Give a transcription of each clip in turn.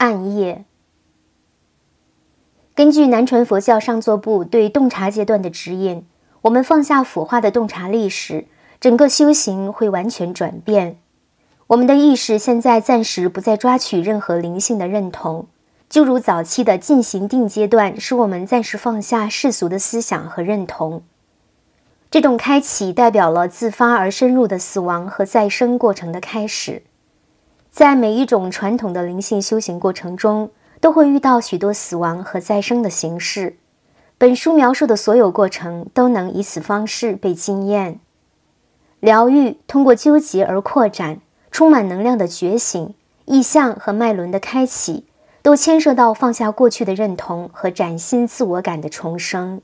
暗夜。根据南传佛教上座部对洞察阶段的指引，我们放下腐化的洞察力时，整个修行会完全转变。我们的意识现在暂时不再抓取任何灵性的认同，就如早期的进行定阶段，使我们暂时放下世俗的思想和认同。这种开启代表了自发而深入的死亡和再生过程的开始。在每一种传统的灵性修行过程中，都会遇到许多死亡和再生的形式。本书描述的所有过程都能以此方式被经验。疗愈通过纠结而扩展，充满能量的觉醒、意向和脉轮的开启，都牵涉到放下过去的认同和崭新自我感的重生。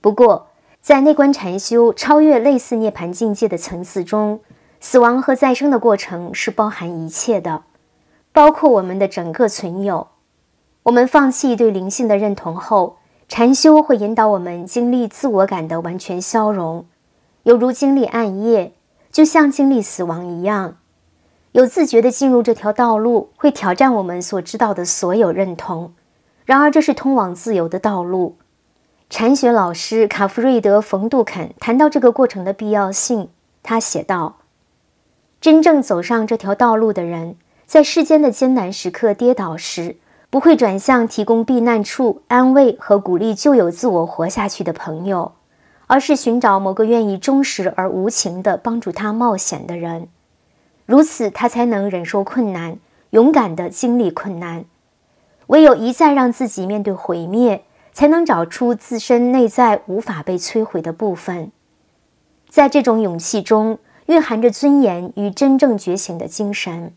不过，在内观禅修超越类似涅槃境界的层次中。死亡和再生的过程是包含一切的，包括我们的整个存有。我们放弃对灵性的认同后，禅修会引导我们经历自我感的完全消融，犹如经历暗夜，就像经历死亡一样。有自觉地进入这条道路，会挑战我们所知道的所有认同。然而，这是通往自由的道路。禅学老师卡夫瑞德·冯·杜肯谈到这个过程的必要性，他写道。真正走上这条道路的人，在世间的艰难时刻跌倒时，不会转向提供避难处、安慰和鼓励、旧有自我活下去的朋友，而是寻找某个愿意忠实而无情的帮助他冒险的人。如此，他才能忍受困难，勇敢地经历困难。唯有一再让自己面对毁灭，才能找出自身内在无法被摧毁的部分。在这种勇气中。蕴含着尊严与真正觉醒的精神。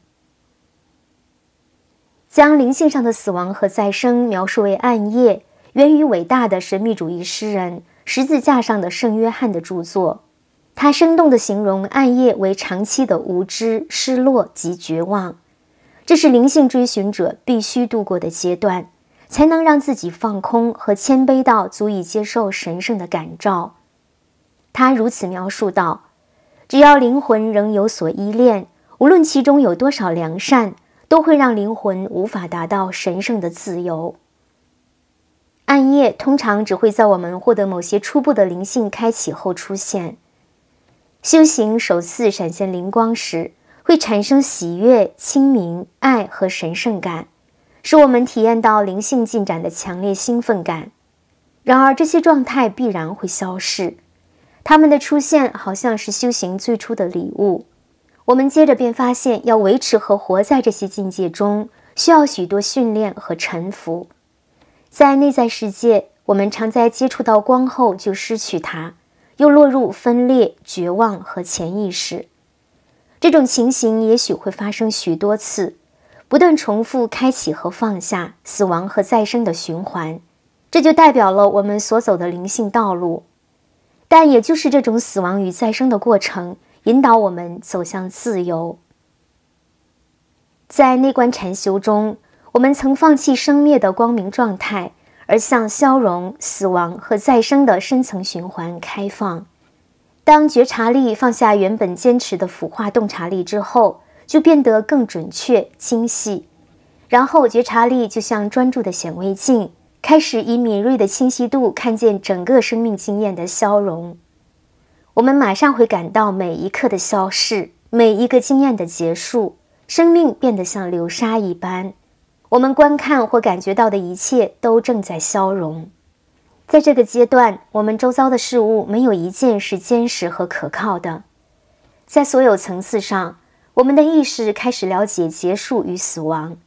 将灵性上的死亡和再生描述为暗夜，源于伟大的神秘主义诗人《十字架上的圣约翰》的著作。他生动的形容暗夜为长期的无知、失落及绝望，这是灵性追寻者必须度过的阶段，才能让自己放空和谦卑到足以接受神圣的感召。他如此描述道。只要灵魂仍有所依恋，无论其中有多少良善，都会让灵魂无法达到神圣的自由。暗夜通常只会在我们获得某些初步的灵性开启后出现。修行首次闪现灵光时，会产生喜悦、清明、爱和神圣感，使我们体验到灵性进展的强烈兴奋感。然而，这些状态必然会消逝。他们的出现好像是修行最初的礼物。我们接着便发现，要维持和活在这些境界中，需要许多训练和沉浮。在内在世界，我们常在接触到光后就失去它，又落入分裂、绝望和潜意识。这种情形也许会发生许多次，不断重复开启和放下、死亡和再生的循环。这就代表了我们所走的灵性道路。但也就是这种死亡与再生的过程，引导我们走向自由。在内观禅修中，我们曾放弃生灭的光明状态，而向消融、死亡和再生的深层循环开放。当觉察力放下原本坚持的腐化洞察力之后，就变得更准确、精细。然后，觉察力就像专注的显微镜。开始以敏锐的清晰度看见整个生命经验的消融，我们马上会感到每一刻的消逝，每一个经验的结束，生命变得像流沙一般。我们观看或感觉到的一切都正在消融。在这个阶段，我们周遭的事物没有一件是坚实和可靠的。在所有层次上，我们的意识开始了解结束与死亡。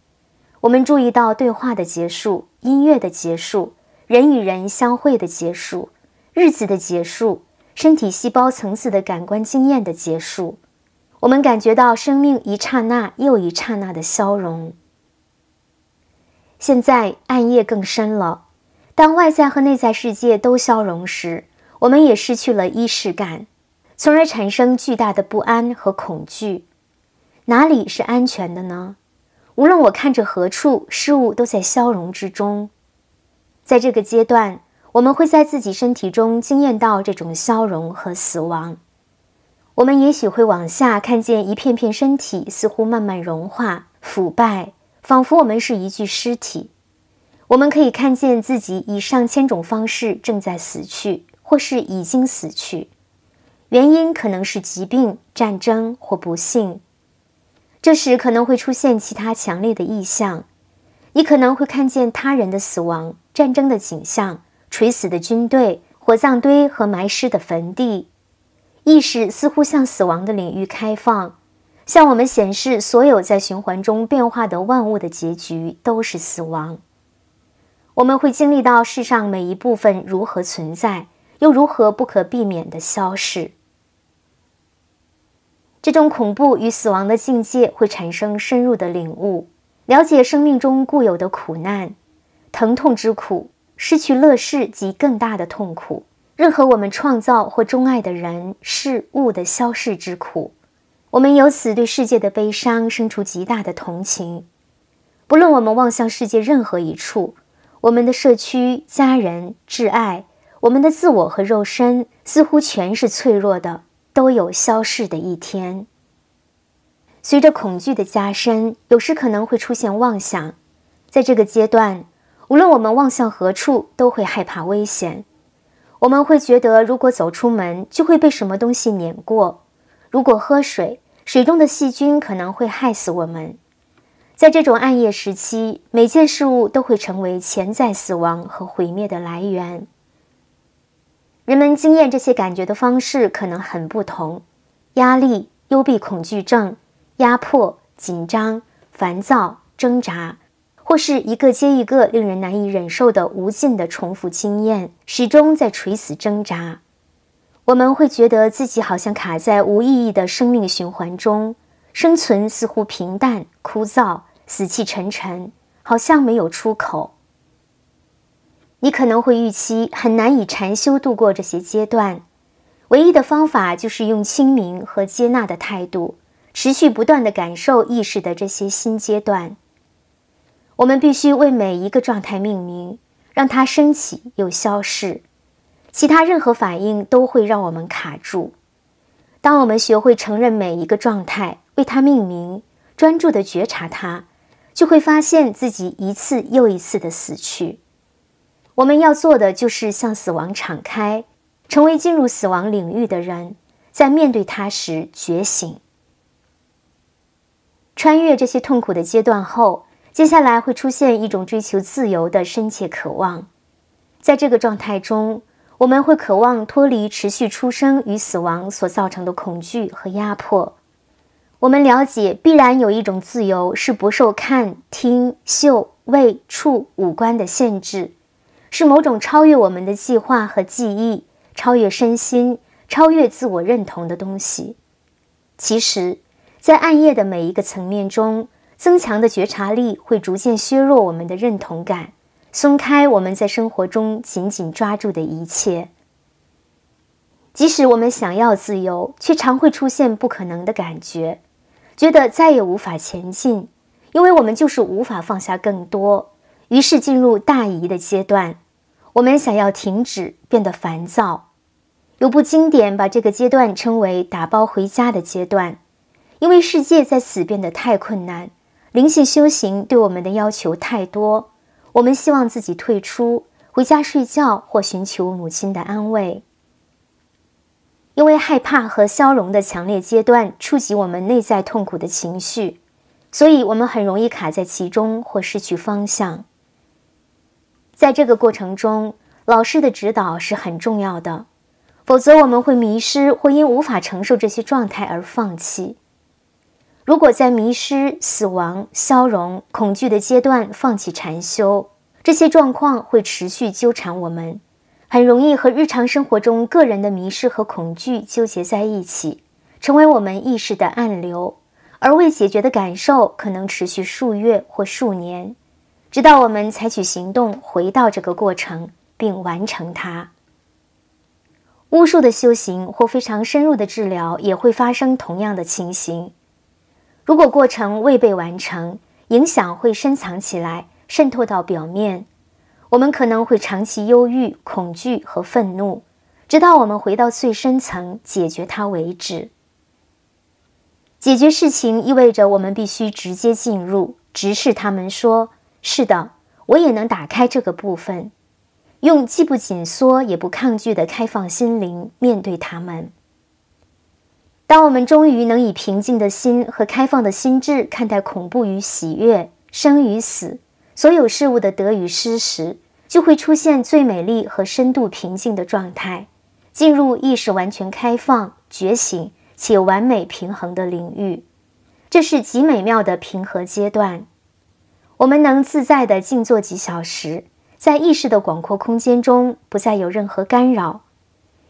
我们注意到对话的结束，音乐的结束，人与人相会的结束，日子的结束，身体细胞层次的感官经验的结束。我们感觉到生命一刹那又一刹那的消融。现在暗夜更深了。当外在和内在世界都消融时，我们也失去了仪式感，从而产生巨大的不安和恐惧。哪里是安全的呢？无论我看着何处，事物都在消融之中。在这个阶段，我们会在自己身体中经验到这种消融和死亡。我们也许会往下看见一片片身体似乎慢慢融化、腐败，仿佛我们是一具尸体。我们可以看见自己以上千种方式正在死去，或是已经死去。原因可能是疾病、战争或不幸。这时可能会出现其他强烈的意象，你可能会看见他人的死亡、战争的景象、垂死的军队、火葬堆和埋尸的坟地。意识似乎向死亡的领域开放，向我们显示所有在循环中变化的万物的结局都是死亡。我们会经历到世上每一部分如何存在，又如何不可避免地消逝。这种恐怖与死亡的境界会产生深入的领悟，了解生命中固有的苦难、疼痛之苦、失去乐事及更大的痛苦，任何我们创造或钟爱的人事物的消逝之苦。我们由此对世界的悲伤生出极大的同情。不论我们望向世界任何一处，我们的社区、家人、挚爱，我们的自我和肉身，似乎全是脆弱的。都有消逝的一天。随着恐惧的加深，有时可能会出现妄想。在这个阶段，无论我们望向何处，都会害怕危险。我们会觉得，如果走出门，就会被什么东西碾过；如果喝水，水中的细菌可能会害死我们。在这种暗夜时期，每件事物都会成为潜在死亡和毁灭的来源。人们经验这些感觉的方式可能很不同：压力、幽闭恐惧症、压迫、紧张、烦躁、挣扎，或是一个接一个令人难以忍受的无尽的重复经验，始终在垂死挣扎。我们会觉得自己好像卡在无意义的生命循环中，生存似乎平淡、枯燥、死气沉沉，好像没有出口。你可能会预期很难以禅修度过这些阶段，唯一的方法就是用清明和接纳的态度，持续不断的感受意识的这些新阶段。我们必须为每一个状态命名，让它升起又消逝。其他任何反应都会让我们卡住。当我们学会承认每一个状态，为它命名，专注的觉察它，就会发现自己一次又一次的死去。我们要做的就是向死亡敞开，成为进入死亡领域的人，在面对它时觉醒。穿越这些痛苦的阶段后，接下来会出现一种追求自由的深切渴望。在这个状态中，我们会渴望脱离持续出生与死亡所造成的恐惧和压迫。我们了解，必然有一种自由是不受看、听、嗅、味、触五官的限制。是某种超越我们的计划和记忆，超越身心，超越自我认同的东西。其实，在暗夜的每一个层面中，增强的觉察力会逐渐削弱我们的认同感，松开我们在生活中紧紧抓住的一切。即使我们想要自由，却常会出现不可能的感觉，觉得再也无法前进，因为我们就是无法放下更多，于是进入大疑的阶段。我们想要停止变得烦躁。有部经典把这个阶段称为“打包回家”的阶段，因为世界在此变得太困难，灵性修行对我们的要求太多，我们希望自己退出，回家睡觉或寻求母亲的安慰。因为害怕和消融的强烈阶段触及我们内在痛苦的情绪，所以我们很容易卡在其中或失去方向。在这个过程中，老师的指导是很重要的，否则我们会迷失或因无法承受这些状态而放弃。如果在迷失、死亡、消融、恐惧的阶段放弃禅修，这些状况会持续纠缠我们，很容易和日常生活中个人的迷失和恐惧纠结在一起，成为我们意识的暗流，而未解决的感受可能持续数月或数年。直到我们采取行动，回到这个过程并完成它。巫术的修行或非常深入的治疗也会发生同样的情形。如果过程未被完成，影响会深藏起来，渗透到表面。我们可能会长期忧郁、恐惧和愤怒，直到我们回到最深层解决它为止。解决事情意味着我们必须直接进入，直视他们说。是的，我也能打开这个部分，用既不紧缩也不抗拒的开放心灵面对他们。当我们终于能以平静的心和开放的心智看待恐怖与喜悦、生与死、所有事物的得与失时，就会出现最美丽和深度平静的状态，进入意识完全开放、觉醒且完美平衡的领域。这是极美妙的平和阶段。我们能自在地静坐几小时，在意识的广阔空间中，不再有任何干扰，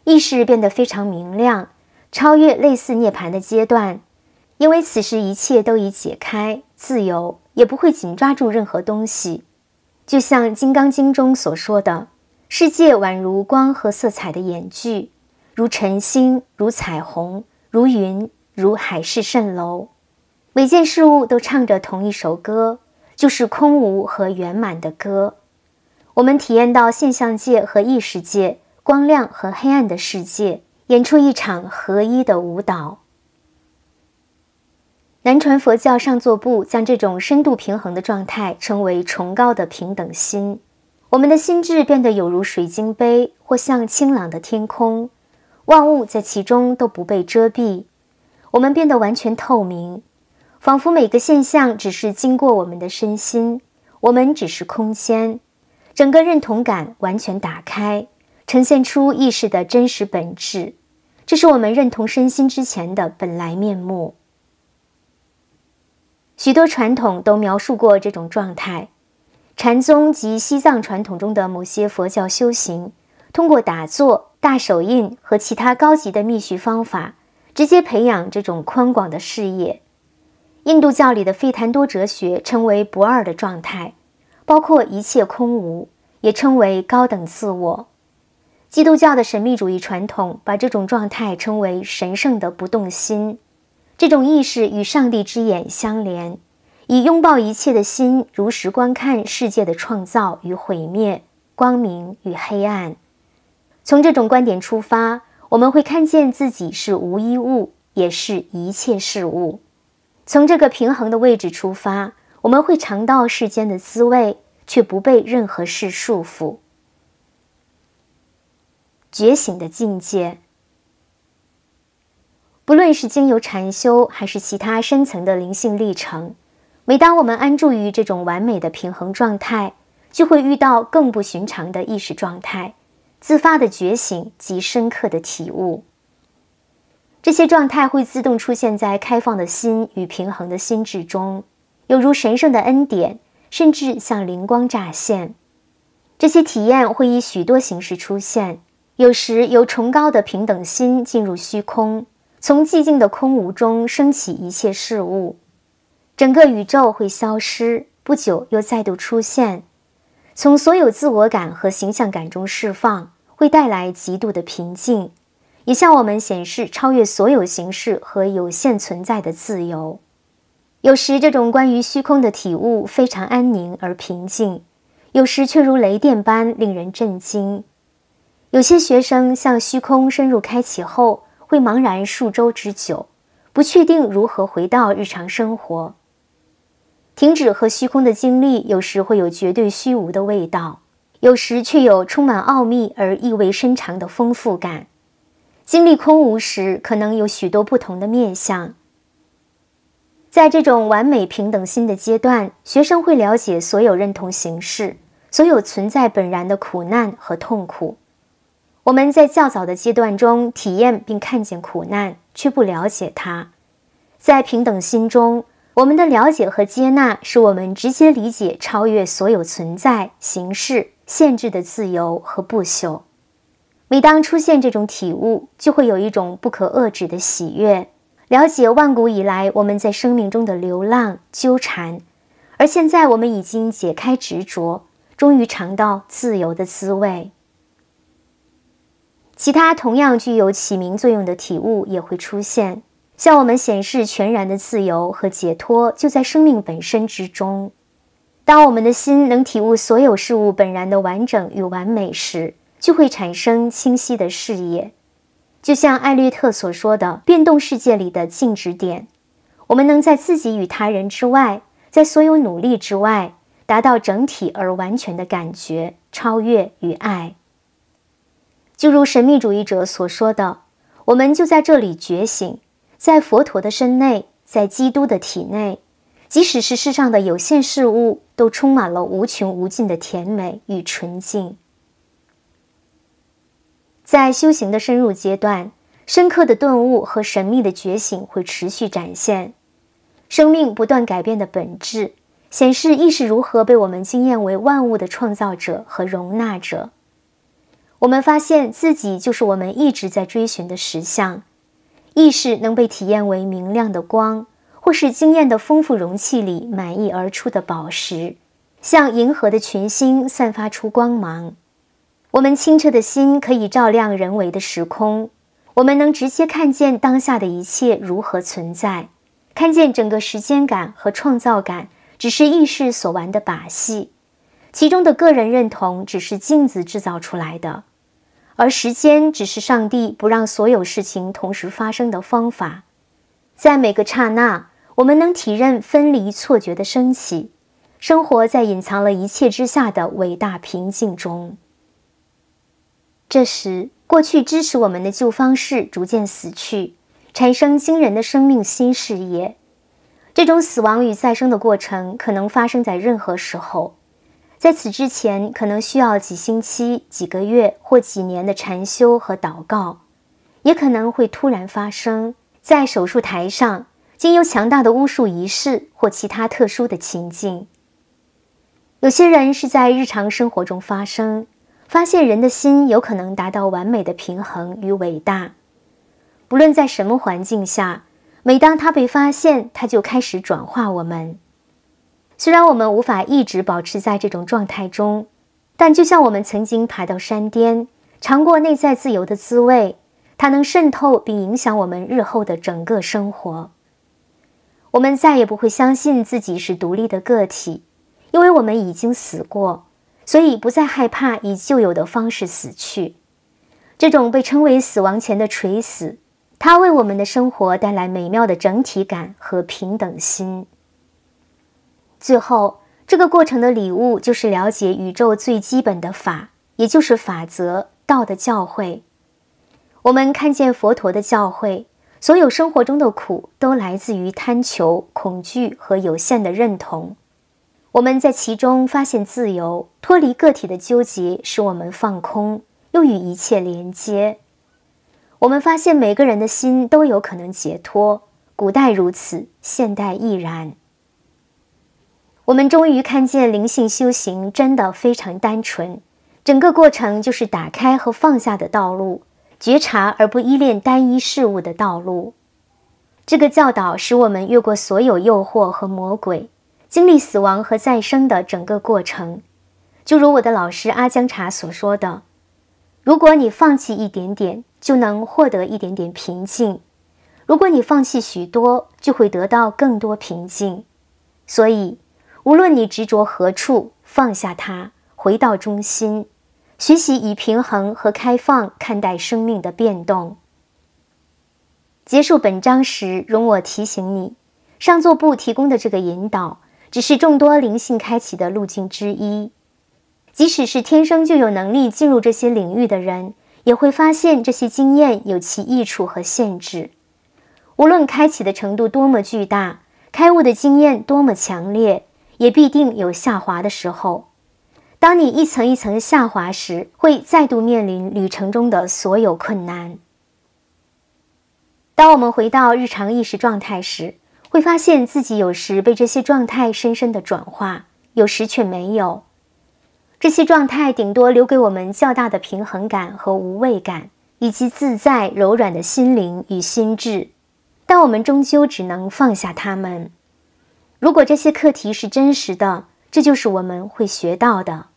意识变得非常明亮，超越类似涅槃的阶段，因为此时一切都已解开，自由，也不会紧抓住任何东西。就像《金刚经》中所说的：“世界宛如光和色彩的演剧，如晨星，如彩虹，如云，如海市蜃楼。每件事物都唱着同一首歌。”就是空无和圆满的歌，我们体验到现象界和意识界、光亮和黑暗的世界，演出一场合一的舞蹈。南传佛教上座部将这种深度平衡的状态称为崇高的平等心。我们的心智变得有如水晶杯或像清朗的天空，万物在其中都不被遮蔽，我们变得完全透明。仿佛每个现象只是经过我们的身心，我们只是空间，整个认同感完全打开，呈现出意识的真实本质。这是我们认同身心之前的本来面目。许多传统都描述过这种状态，禅宗及西藏传统中的某些佛教修行，通过打坐、大手印和其他高级的密续方法，直接培养这种宽广的视野。印度教里的费谈多哲学称为不二的状态，包括一切空无，也称为高等自我。基督教的神秘主义传统把这种状态称为神圣的不动心。这种意识与上帝之眼相连，以拥抱一切的心，如实观看世界的创造与毁灭、光明与黑暗。从这种观点出发，我们会看见自己是无一物，也是一切事物。从这个平衡的位置出发，我们会尝到世间的滋味，却不被任何事束缚。觉醒的境界，不论是经由禅修还是其他深层的灵性历程，每当我们安住于这种完美的平衡状态，就会遇到更不寻常的意识状态，自发的觉醒及深刻的体悟。这些状态会自动出现在开放的心与平衡的心智中，犹如神圣的恩典，甚至像灵光乍现。这些体验会以许多形式出现，有时由崇高的平等心进入虚空，从寂静的空无中升起一切事物，整个宇宙会消失，不久又再度出现。从所有自我感和形象感中释放，会带来极度的平静。也向我们显示超越所有形式和有限存在的自由。有时这种关于虚空的体悟非常安宁而平静，有时却如雷电般令人震惊。有些学生向虚空深入开启后，会茫然数周之久，不确定如何回到日常生活。停止和虚空的经历有时会有绝对虚无的味道，有时却有充满奥秘而意味深长的丰富感。经历空无时，可能有许多不同的面相。在这种完美平等心的阶段，学生会了解所有认同形式、所有存在本然的苦难和痛苦。我们在较早的阶段中体验并看见苦难，却不了解它。在平等心中，我们的了解和接纳，使我们直接理解超越所有存在形式限制的自由和不朽。每当出现这种体悟，就会有一种不可遏制的喜悦。了解万古以来我们在生命中的流浪纠缠，而现在我们已经解开执着，终于尝到自由的滋味。其他同样具有启明作用的体悟也会出现，向我们显示全然的自由和解脱就在生命本身之中。当我们的心能体悟所有事物本然的完整与完美时，就会产生清晰的视野，就像艾略特所说的“变动世界里的静止点”，我们能在自己与他人之外，在所有努力之外，达到整体而完全的感觉，超越与爱。就如神秘主义者所说的，我们就在这里觉醒，在佛陀的身内，在基督的体内，即使是世上的有限事物，都充满了无穷无尽的甜美与纯净。在修行的深入阶段，深刻的顿悟和神秘的觉醒会持续展现，生命不断改变的本质，显示意识如何被我们经验为万物的创造者和容纳者。我们发现自己就是我们一直在追寻的实相，意识能被体验为明亮的光，或是经验的丰富容器里满溢而出的宝石，像银河的群星散发出光芒。我们清澈的心可以照亮人为的时空，我们能直接看见当下的一切如何存在，看见整个时间感和创造感只是意识所玩的把戏，其中的个人认同只是镜子制造出来的，而时间只是上帝不让所有事情同时发生的方法，在每个刹那，我们能体认分离错觉的升起，生活在隐藏了一切之下的伟大平静中。这时，过去支持我们的旧方式逐渐死去，产生惊人的生命新事业。这种死亡与再生的过程可能发生在任何时候，在此之前可能需要几星期、几个月或几年的禅修和祷告，也可能会突然发生在手术台上，经由强大的巫术仪式或其他特殊的情境。有些人是在日常生活中发生。发现人的心有可能达到完美的平衡与伟大，不论在什么环境下，每当它被发现，它就开始转化我们。虽然我们无法一直保持在这种状态中，但就像我们曾经爬到山巅，尝过内在自由的滋味，它能渗透并影响我们日后的整个生活。我们再也不会相信自己是独立的个体，因为我们已经死过。所以不再害怕以旧有的方式死去，这种被称为死亡前的垂死，它为我们的生活带来美妙的整体感和平等心。最后，这个过程的礼物就是了解宇宙最基本的法，也就是法则、道的教诲。我们看见佛陀的教诲，所有生活中的苦都来自于贪求、恐惧和有限的认同。我们在其中发现自由，脱离个体的纠结，使我们放空，又与一切连接。我们发现每个人的心都有可能解脱，古代如此，现代亦然。我们终于看见灵性修行真的非常单纯，整个过程就是打开和放下的道路，觉察而不依恋单一事物的道路。这个教导使我们越过所有诱惑和魔鬼。经历死亡和再生的整个过程，就如我的老师阿江茶所说的：“如果你放弃一点点，就能获得一点点平静；如果你放弃许多，就会得到更多平静。”所以，无论你执着何处，放下它，回到中心，学习以平衡和开放看待生命的变动。结束本章时，容我提醒你，上座部提供的这个引导。只是众多灵性开启的路径之一。即使是天生就有能力进入这些领域的人，也会发现这些经验有其益处和限制。无论开启的程度多么巨大，开悟的经验多么强烈，也必定有下滑的时候。当你一层一层下滑时，会再度面临旅程中的所有困难。当我们回到日常意识状态时，会发现自己有时被这些状态深深的转化，有时却没有。这些状态顶多留给我们较大的平衡感和无畏感，以及自在柔软的心灵与心智。但我们终究只能放下它们。如果这些课题是真实的，这就是我们会学到的。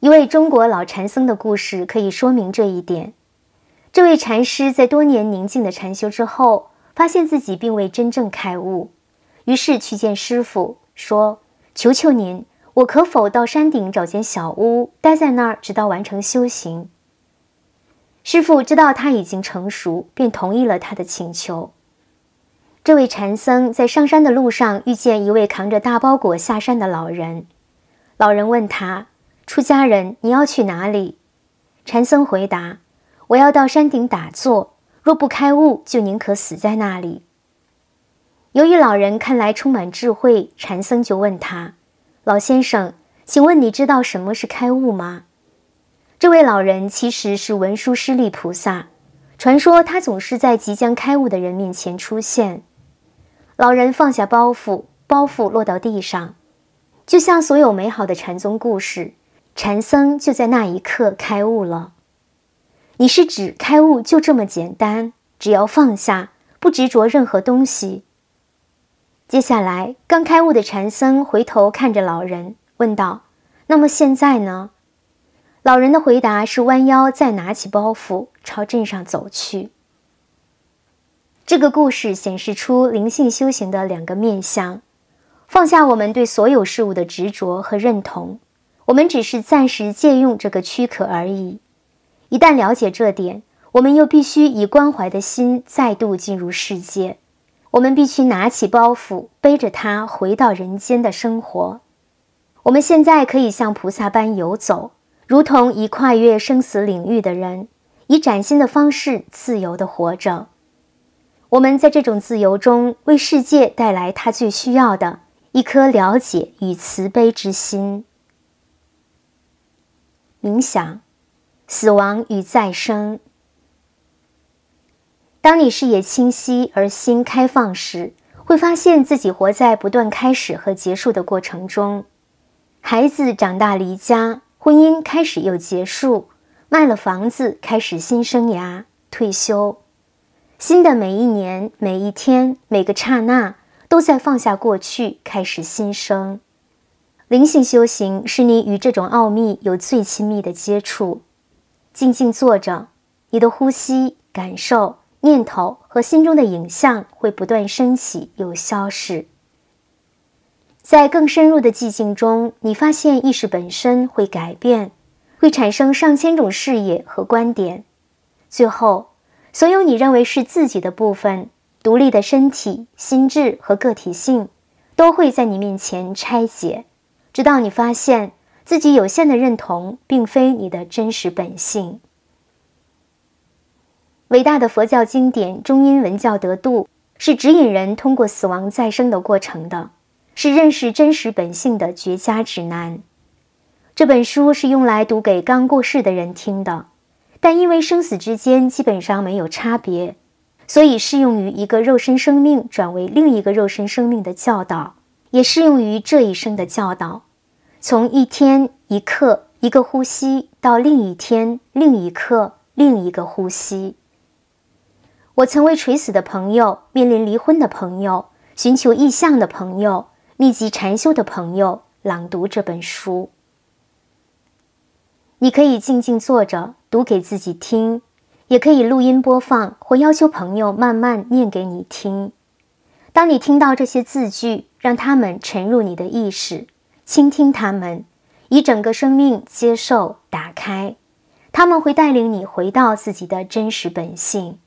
一位中国老禅僧的故事可以说明这一点。这位禅师在多年宁静的禅修之后，发现自己并未真正开悟，于是去见师傅，说：“求求您，我可否到山顶找间小屋，待在那儿，直到完成修行？”师傅知道他已经成熟，便同意了他的请求。这位禅僧在上山的路上遇见一位扛着大包裹下山的老人，老人问他：“出家人，你要去哪里？”禅僧回答：“我要到山顶打坐。”若不开悟，就宁可死在那里。由于老人看来充满智慧，禅僧就问他：“老先生，请问你知道什么是开悟吗？”这位老人其实是文殊师利菩萨，传说他总是在即将开悟的人面前出现。老人放下包袱，包袱落到地上，就像所有美好的禅宗故事，禅僧就在那一刻开悟了。你是指开悟就这么简单，只要放下，不执着任何东西。接下来，刚开悟的禅僧回头看着老人，问道：“那么现在呢？”老人的回答是弯腰再拿起包袱，朝镇上走去。这个故事显示出灵性修行的两个面向：放下我们对所有事物的执着和认同，我们只是暂时借用这个躯壳而已。一旦了解这点，我们又必须以关怀的心再度进入世界。我们必须拿起包袱，背着它回到人间的生活。我们现在可以像菩萨般游走，如同已跨越生死领域的人，以崭新的方式自由地活着。我们在这种自由中，为世界带来他最需要的一颗了解与慈悲之心。冥想。死亡与再生。当你视野清晰而心开放时，会发现自己活在不断开始和结束的过程中。孩子长大离家，婚姻开始又结束，卖了房子开始新生涯，退休，新的每一年、每一天、每个刹那，都在放下过去，开始新生。灵性修行是你与这种奥秘有最亲密的接触。静静坐着，你的呼吸、感受、念头和心中的影像会不断升起又消逝。在更深入的寂静中，你发现意识本身会改变，会产生上千种视野和观点。最后，所有你认为是自己的部分——独立的身体、心智和个体性——都会在你面前拆解，直到你发现。自己有限的认同，并非你的真实本性。伟大的佛教经典《中英文教德度》是指引人通过死亡再生的过程的，是认识真实本性的绝佳指南。这本书是用来读给刚过世的人听的，但因为生死之间基本上没有差别，所以适用于一个肉身生命转为另一个肉身生命的教导，也适用于这一生的教导。从一天一刻一个呼吸到另一天另一刻另一个呼吸，我曾为垂死的朋友、面临离婚的朋友、寻求意向的朋友、密集禅修的朋友朗读这本书。你可以静静坐着读给自己听，也可以录音播放，或要求朋友慢慢念给你听。当你听到这些字句，让他们沉入你的意识。倾听他们，以整个生命接受、打开，他们会带领你回到自己的真实本性。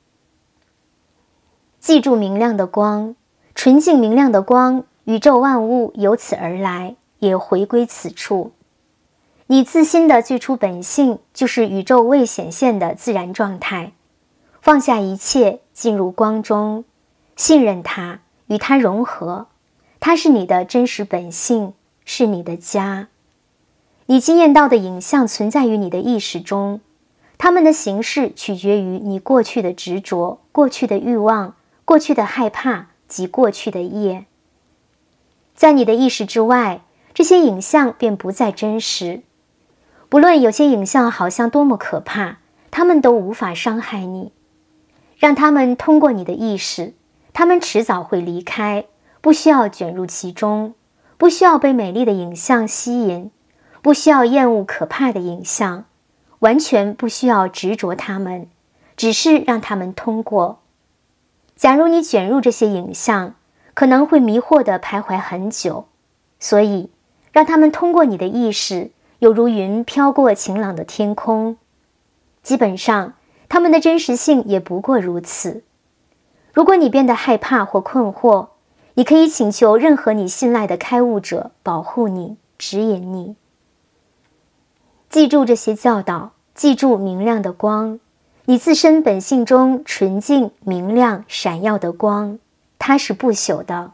记住，明亮的光，纯净明亮的光，宇宙万物由此而来，也回归此处。你自心的最初本性就是宇宙未显现的自然状态。放下一切，进入光中，信任它，与它融合。它是你的真实本性。是你的家，你经验到的影像存在于你的意识中，它们的形式取决于你过去的执着、过去的欲望、过去的害怕及过去的业。在你的意识之外，这些影像便不再真实。不论有些影像好像多么可怕，它们都无法伤害你。让他们通过你的意识，他们迟早会离开，不需要卷入其中。不需要被美丽的影像吸引，不需要厌恶可怕的影像，完全不需要执着它们，只是让它们通过。假如你卷入这些影像，可能会迷惑地徘徊很久，所以让他们通过你的意识，有如云飘过晴朗的天空。基本上，他们的真实性也不过如此。如果你变得害怕或困惑，你可以请求任何你信赖的开悟者保护你、指引你。记住这些教导，记住明亮的光，你自身本性中纯净、明亮、闪耀的光，它是不朽的。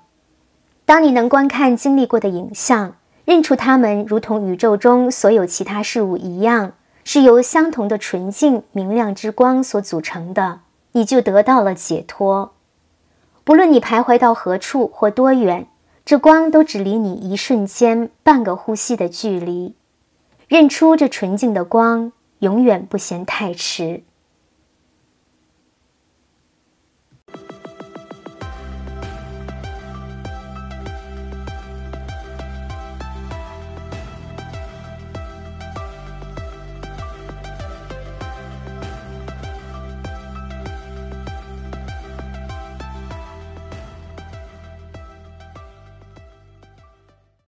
当你能观看经历过的影像，认出它们如同宇宙中所有其他事物一样，是由相同的纯净明亮之光所组成的，你就得到了解脱。不论你徘徊到何处或多远，这光都只离你一瞬间、半个呼吸的距离。认出这纯净的光，永远不嫌太迟。